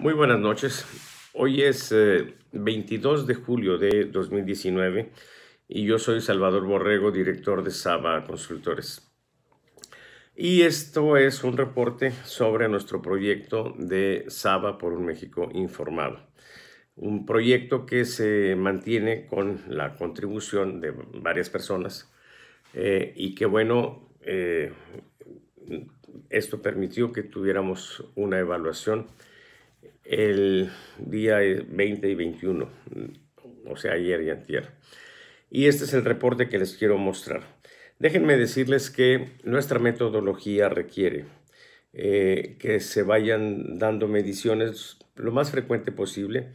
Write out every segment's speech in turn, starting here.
Muy buenas noches. Hoy es 22 eh, de julio de 2019 y yo soy Salvador Borrego, director de Saba Consultores. Y esto es un reporte sobre nuestro proyecto de Saba por un México informado. Un proyecto que se mantiene con la contribución de varias personas eh, y que bueno, eh, esto permitió que tuviéramos una evaluación el día 20 y 21, o sea, ayer y antier. Y este es el reporte que les quiero mostrar. Déjenme decirles que nuestra metodología requiere eh, que se vayan dando mediciones lo más frecuente posible.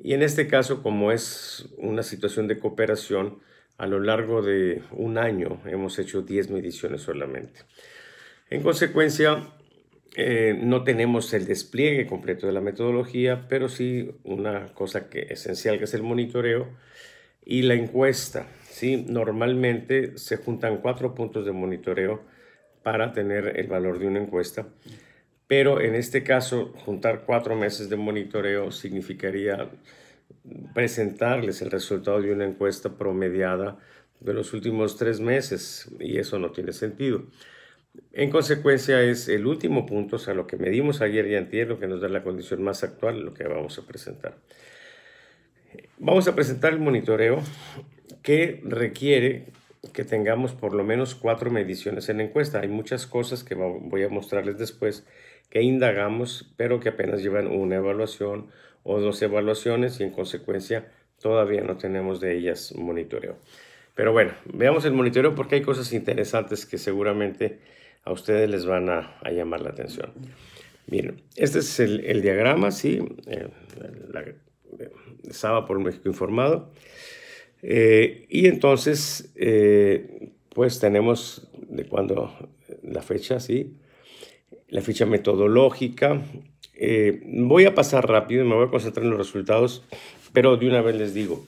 Y en este caso, como es una situación de cooperación, a lo largo de un año hemos hecho 10 mediciones solamente. En consecuencia, eh, no tenemos el despliegue completo de la metodología, pero sí una cosa que, esencial que es el monitoreo y la encuesta. ¿sí? Normalmente se juntan cuatro puntos de monitoreo para tener el valor de una encuesta, pero en este caso juntar cuatro meses de monitoreo significaría presentarles el resultado de una encuesta promediada de los últimos tres meses y eso no tiene sentido. En consecuencia, es el último punto, o sea, lo que medimos ayer y antier, lo que nos da la condición más actual, lo que vamos a presentar. Vamos a presentar el monitoreo que requiere que tengamos por lo menos cuatro mediciones en la encuesta. Hay muchas cosas que voy a mostrarles después que indagamos, pero que apenas llevan una evaluación o dos evaluaciones y en consecuencia todavía no tenemos de ellas monitoreo. Pero bueno, veamos el monitoreo porque hay cosas interesantes que seguramente a ustedes les van a, llamar la atención. Bien, este es el, el diagrama, sí, Sábado eh, eh, Saba por México Informado. Eh, y entonces, pues tenemos de cuando la fecha, sí, la fecha metodológica. voy a pasar rápido y me voy a concentrar en los resultados, pero de una vez les digo,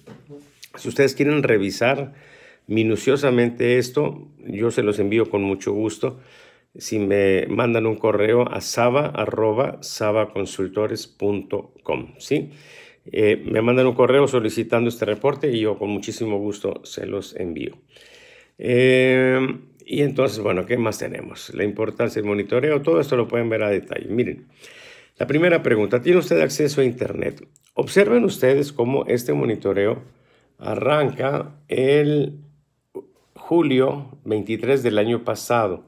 si ustedes quieren revisar minuciosamente esto. Yo se los envío con mucho gusto. Si me mandan un correo a saba, arroba, sabaconsultores.com, ¿sí? Eh, me mandan un correo solicitando este reporte y yo con muchísimo gusto se los envío. Em, y entonces, bueno, ¿qué más tenemos? La importancia del monitoreo, todo esto lo pueden ver a detalle. Miren, la primera pregunta, ¿tiene usted acceso a Internet? Observen ustedes cómo este monitoreo arranca el julio 23 del año pasado.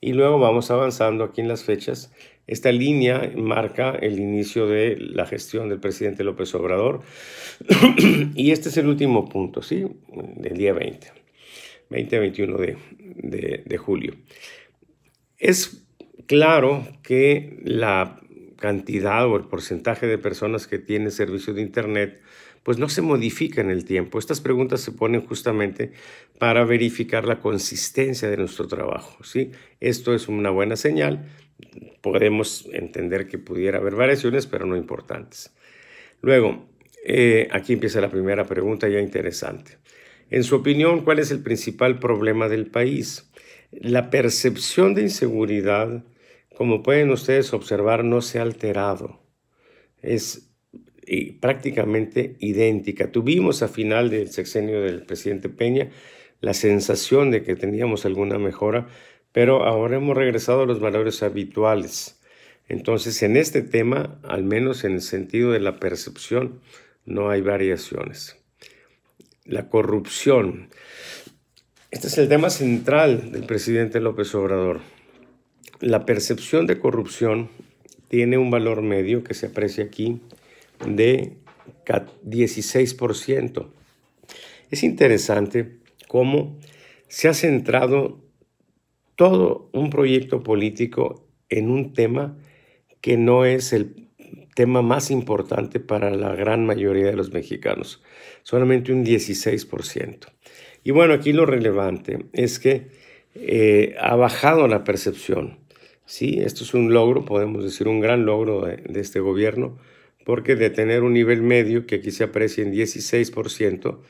Y luego vamos avanzando aquí en las fechas. Esta línea marca el inicio de la gestión del presidente López Obrador. y este es el último punto, ¿sí? Del día 20, 20-21 de julio. Es claro que la cantidad o el porcentaje de personas que tienen servicio de Internet pues no se modifica en el tiempo. Estas preguntas se ponen justamente para verificar la consistencia de nuestro trabajo. ¿sí? Esto es una buena señal. Podemos entender que pudiera haber variaciones, pero no importantes. Luego, eh, aquí empieza la primera pregunta ya interesante. En su opinión, ¿cuál es el principal problema del país? La percepción de inseguridad, como pueden ustedes observar, no se ha alterado. Es y prácticamente idéntica. Tuvimos a final del sexenio del presidente Peña la sensación de que teníamos alguna mejora, pero ahora hemos regresado a los valores habituales. Entonces, en este tema, al menos en el sentido de la percepción, no hay variaciones. La corrupción. Este es el tema central del presidente López Obrador. La percepción de corrupción tiene un valor medio que se aprecia aquí de 16%. Es interesante cómo se ha centrado todo un proyecto político en un tema que no es el tema más importante para la gran mayoría de los mexicanos, solamente un 16%. Y bueno, aquí lo relevante es que eh, ha bajado la percepción. Sí, esto es un logro, podemos decir un gran logro de este gobierno, porque de tener un nivel medio que aquí se aprecia en 16%,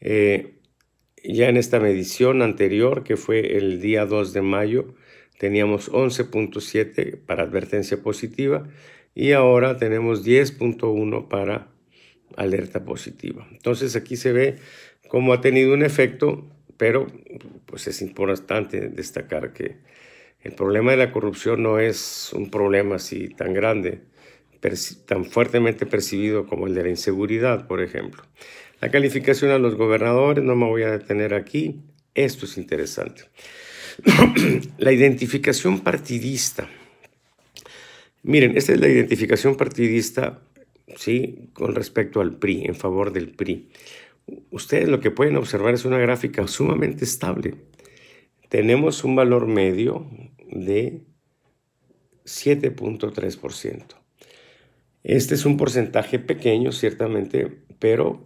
eh, ya en esta medición anterior, que fue el día 2 de mayo, teníamos 11.7 para advertencia positiva y ahora tenemos 10.1 para alerta positiva. Entonces aquí se ve cómo ha tenido un efecto, pero pues es importante destacar que el problema de la corrupción no es un problema así tan grande tan fuertemente percibido como el de la inseguridad, por ejemplo. La calificación a los gobernadores, no me voy a detener aquí, esto es interesante. la identificación partidista. Miren, esta es la identificación partidista, ¿sí? Con respecto al PRI, en favor del PRI. Ustedes lo que pueden observar es una gráfica sumamente estable. Tenemos un valor medio de 7.3%. Este es un porcentaje pequeño, ciertamente, pero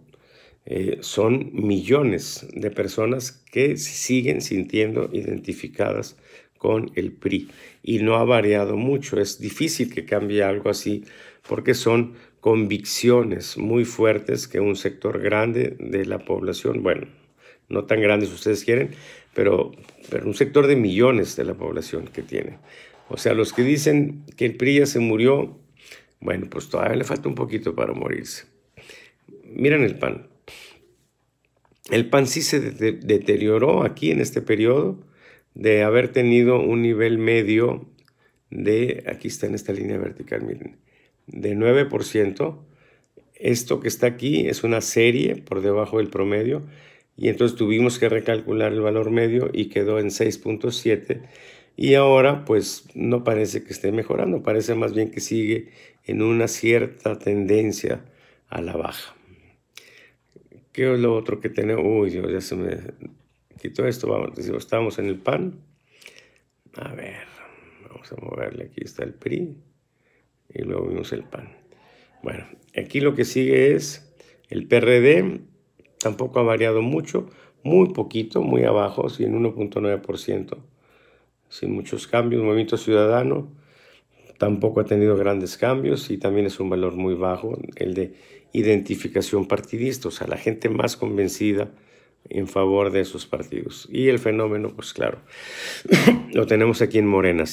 eh, son millones de personas que siguen sintiendo identificadas con el PRI y no ha variado mucho. Es difícil que cambie algo así porque son convicciones muy fuertes que un sector grande de la población, bueno, no tan grande si ustedes quieren, pero, pero un sector de millones de la población que tiene. O sea, los que dicen que el PRI ya se murió, bueno, pues todavía le falta un poquito para morirse. Miren el pan. El pan sí se deterioró aquí en este periodo de haber tenido un nivel medio de, aquí está en esta línea vertical, miren, de 9%. Esto que está aquí es una serie por debajo del promedio y entonces tuvimos que recalcular el valor medio y quedó en 6.7 y ahora pues no parece que esté mejorando, parece más bien que sigue en una cierta tendencia a la baja. ¿Qué es lo otro que tenemos? Uy, ya se me quitó esto, vamos, estamos en el PAN. A ver, vamos a moverle, aquí está el PRI y luego vimos el PAN. Bueno, aquí lo que sigue es el PRD, tampoco ha variado mucho, muy poquito, muy abajo, si en 1.9% sin muchos cambios. El movimiento ciudadano tampoco ha tenido grandes cambios y también es un valor muy bajo el de identificación partidista, o sea, la gente más convencida en favor de esos partidos. Y el fenómeno, pues claro, lo tenemos aquí en Morena,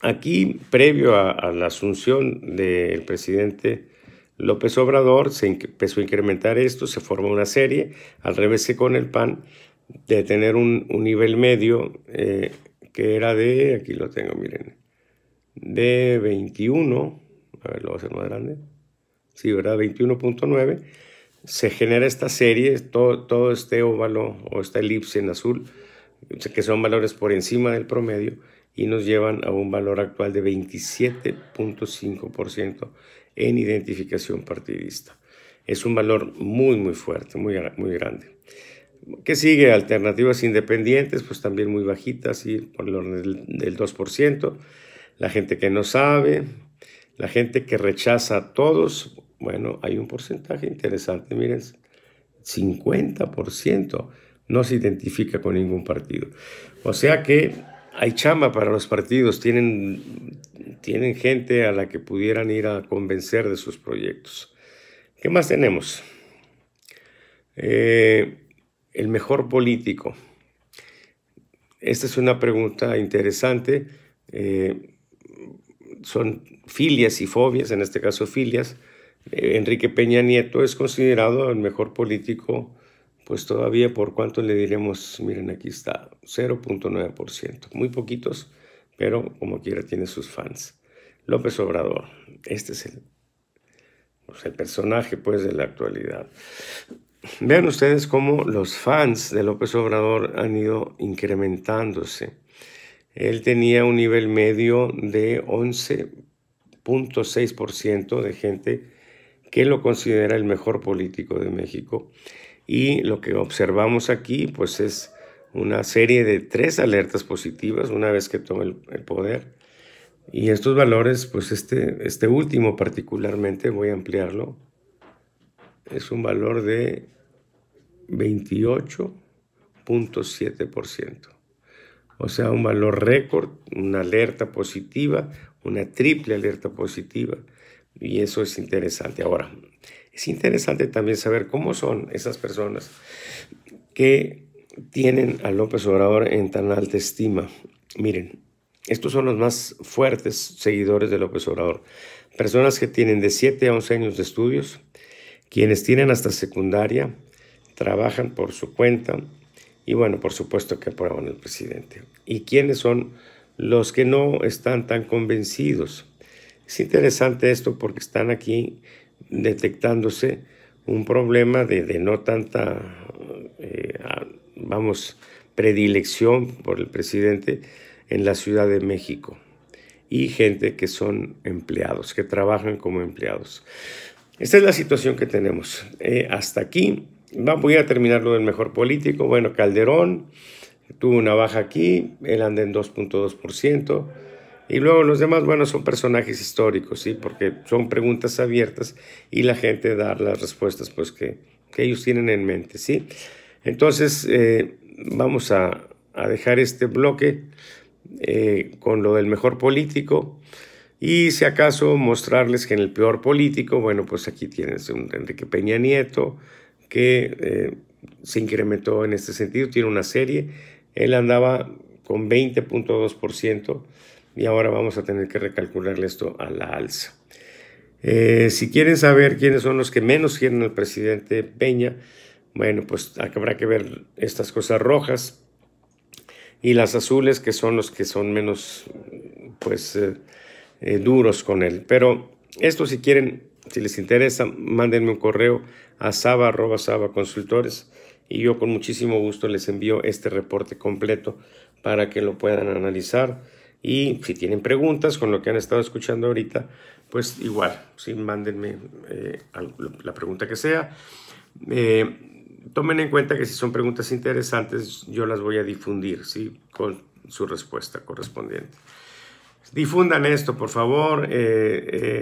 Aquí, previo a, la asunción del presidente López Obrador, se empezó a incrementar esto, se forma una serie, al revés que con el PAN, de tener un, nivel medio eh, que era de, aquí lo tengo, miren, de 21, a ver, lo voy a hacer más grande, sí, ¿verdad? 21.9, se genera esta serie, todo, este óvalo o esta elipse en azul, que son valores por encima del promedio y nos llevan a un valor actual de 27.5% en identificación partidista. Es un valor muy, muy fuerte, muy, muy grande. ¿Qué sigue? Alternativas independientes, pues también muy bajitas, por el orden del, 2%. La gente que no sabe, la gente que rechaza a todos, bueno, hay un porcentaje interesante, miren, 50% no se identifica con ningún partido. O sea que hay chamba para los partidos, tienen, tienen gente a la que pudieran ir a convencer de sus proyectos. ¿Qué más tenemos? Eh, el mejor político? Esta es una pregunta interesante. Eh, son filias y fobias, en este caso filias. Eh, Enrique Peña Nieto es considerado el mejor político, pues todavía por cuánto le diremos, miren aquí está, 0.9%. Muy poquitos, pero como quiera tiene sus fans. López Obrador, este es el, el personaje pues de la actualidad. Vean ustedes cómo los fans de López Obrador han ido incrementándose. Él tenía un nivel medio de 11.6% de gente que lo considera el mejor político de México. Y lo que observamos aquí pues es una serie de tres alertas positivas una vez que toma el, el poder. Y estos valores, pues este, este último particularmente, voy a ampliarlo, es un valor de 28.7%. O sea, un valor récord, una alerta positiva, una triple alerta positiva. Y eso es interesante. Ahora, es interesante también saber cómo son esas personas que tienen a López Obrador en tan alta estima. Miren, estos son los más fuertes seguidores de López Obrador. Personas que tienen de 7 a 11 años de estudios, quienes tienen hasta secundaria, trabajan por su cuenta y bueno, por supuesto que aprueban al presidente. ¿Y quiénes son los que no están tan convencidos? Es interesante esto porque están aquí detectándose un problema de, no tanta, eh, ah, vamos, predilección por el presidente en la Ciudad de México y gente que son empleados, que trabajan como empleados. Esta es la situación que tenemos. Eh, hasta aquí voy a terminarlo del mejor político. Bueno, Calderón tuvo una baja aquí, él anda en 2.2%. Y luego los demás, bueno, son personajes históricos, ¿sí? Porque son preguntas abiertas y la gente da las respuestas pues que, ellos tienen en mente, ¿sí? Entonces, eh, vamos a, dejar este bloque eh, con lo del mejor político. Y si acaso mostrarles que en el peor político, bueno, pues aquí tienes un Enrique Peña Nieto, que eh, se incrementó en este sentido, tiene una serie, él andaba con 20.2% y ahora vamos a tener que recalcularle esto a la alza. Eh, si quieren saber quiénes son los que menos quieren al presidente Peña, bueno, pues habrá que ver estas cosas rojas y las azules, que son los que son menos, pues, eh, duros con él. Pero esto si quieren, si les interesa, mándenme un correo a saba, arroba, saba consultores y yo con muchísimo gusto les envío este reporte completo para que lo puedan analizar y si tienen preguntas con lo que han estado escuchando ahorita, pues igual, sí, mándenme eh, la pregunta que sea. Eh, tomen en cuenta que si son preguntas interesantes, yo las voy a difundir, ¿sí? Con su respuesta correspondiente. Difundan esto, por favor. Eh,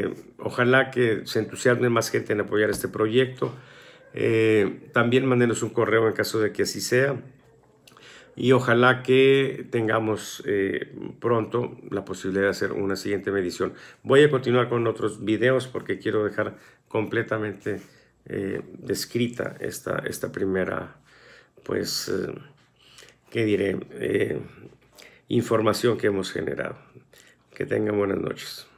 eh, ojalá que se entusiasme más gente en apoyar este proyecto. Eh, también mándenos un correo en caso de que así sea. Y ojalá que tengamos pronto la posibilidad de hacer una siguiente medición. Voy a continuar con otros videos porque quiero dejar completamente descrita esta, esta primera, pues, ¿qué diré? información que hemos generado. Que tengan buenas noches.